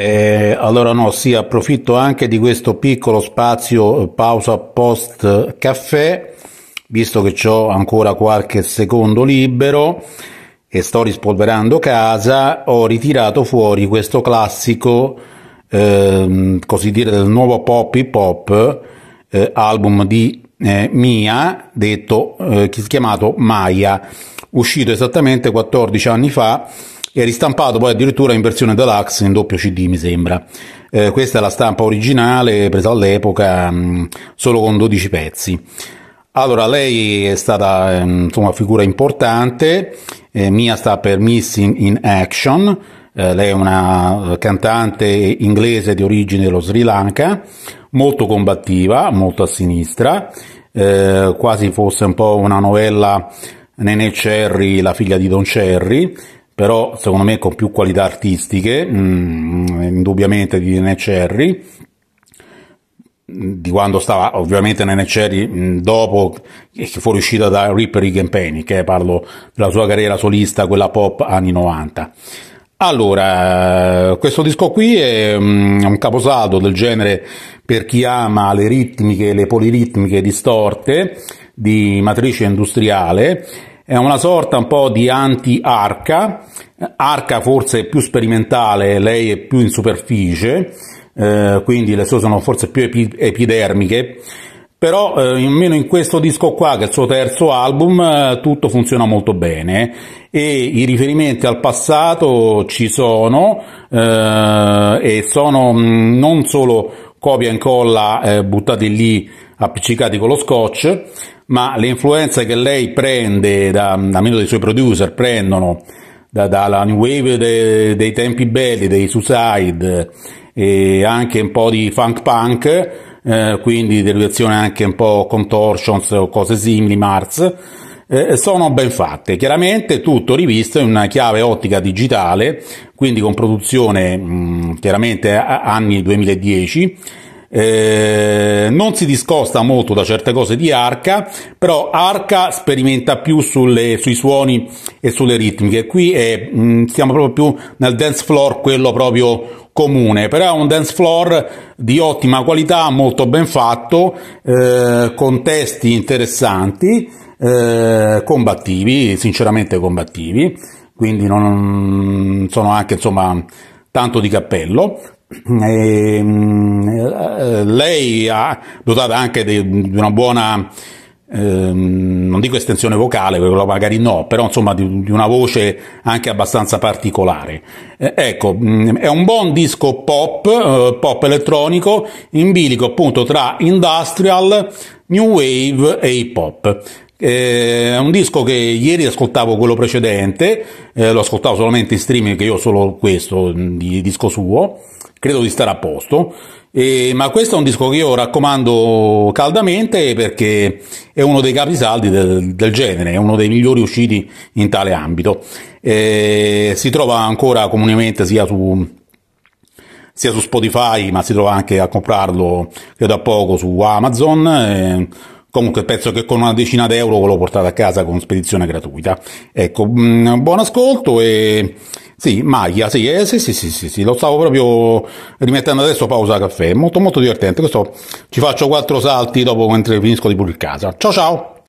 Eh, allora no, sì, approfitto anche di questo piccolo spazio eh, pausa post eh, caffè, visto che ho ancora qualche secondo libero e sto rispolverando casa, ho ritirato fuori questo classico, eh, così dire, del nuovo pop hip hop, eh, album di eh, Mia, detto, chiamato Maya, uscito esattamente 14 anni fa e ristampato poi addirittura in versione deluxe in doppio CD mi sembra. Eh, questa è la stampa originale presa all'epoca mh, solo con 12 pezzi. Allora, lei è stata una ehm, figura importante, eh, Mia sta per Missing in Action, eh, lei è una eh, cantante inglese di origine dello Sri Lanka, molto combattiva, molto a sinistra, eh, quasi fosse un po' una novella Nene Cherry, la figlia di Don Cherry, però secondo me con più qualità artistiche, mh, mm, indubbiamente di Necerri, mm, di quando stava ovviamente Nene Cherry mm, dopo che fu riuscita da Rippery Penny, eh, che parlo della sua carriera solista quella pop anni 90 allora questo disco qui è un caposaldo del genere per chi ama le ritmiche le poliritmiche distorte di matrice industriale è una sorta un po' di anti-arca, arca forse più sperimentale, lei è più in superficie, eh, quindi le sue sono forse più epi- epidermiche, però eh, almeno in questo disco qua, che è il suo terzo album, eh, tutto funziona molto bene e i riferimenti al passato ci sono eh, e sono mh, mm, non solo copia e incolla eh, buttati lì appiccicati con lo scotch, ma le influenze che lei prende, da, almeno dei suoi producer, prendono dalla da new wave de, dei tempi belli, dei suicide e anche un po' di funk punk, eh, quindi derivazione anche un po' contortions o cose simili, Mars eh, eh, sono ben fatte. Chiaramente tutto rivisto in una chiave ottica digitale, quindi con produzione mh, mm, chiaramente anni 2010. Eh, non si discosta molto da certe cose di Arca, però Arca sperimenta più sulle, sui suoni e sulle ritmiche. Qui è, mh, mm, siamo proprio più nel dance floor, quello proprio comune, però è un dance floor di ottima qualità, molto ben fatto, eh, con testi interessanti eh, combattivi, sinceramente combattivi, quindi non, sono anche insomma tanto di cappello. E, mm, lei ha dotata anche di, una buona, ehm, non dico estensione vocale, perché magari no, però insomma di, di una voce anche abbastanza particolare. Eh, ecco, mm, è un buon disco pop, eh, pop elettronico, in bilico appunto tra industrial, new wave e hip hop. Eh, è un disco che ieri ascoltavo quello precedente, eh, lo ascoltavo solamente in streaming che io ho solo questo mm, di disco suo, credo di stare a posto, eh, ma questo è un disco che io raccomando caldamente perché è uno dei capisaldi del, del genere, è uno dei migliori usciti in tale ambito. Eh, si trova ancora comunemente sia su, sia su Spotify, ma si trova anche a comprarlo credo a poco su Amazon eh, Comunque penso che con una decina d'euro ve lo portate a casa con spedizione gratuita. Ecco, mh, mm, buon ascolto e... Sì, maglia, sì, eh, sì, sì, sì, sì, sì, lo stavo proprio rimettendo adesso pausa caffè, molto molto divertente, questo ci faccio quattro salti dopo mentre finisco di pulire casa. Ciao ciao!